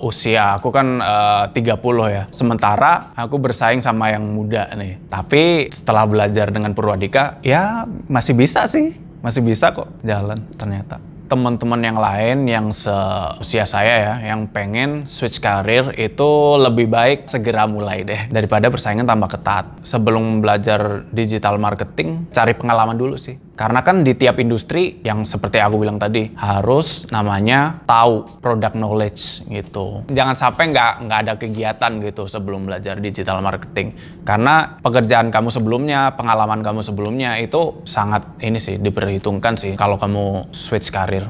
usia aku kan eh, uh, 30 ya. Sementara aku bersaing sama yang muda nih. Tapi setelah belajar dengan Purwadika, ya masih bisa sih. Masih bisa kok jalan ternyata. Teman-teman yang lain yang seusia saya ya, yang pengen switch karir itu lebih baik segera mulai deh. Daripada persaingan tambah ketat. Sebelum belajar digital marketing, cari pengalaman dulu sih. Karena kan di tiap industri yang seperti aku bilang tadi harus namanya tahu product knowledge gitu. Jangan sampai nggak nggak ada kegiatan gitu sebelum belajar digital marketing. Karena pekerjaan kamu sebelumnya, pengalaman kamu sebelumnya itu sangat ini sih diperhitungkan sih kalau kamu switch karir.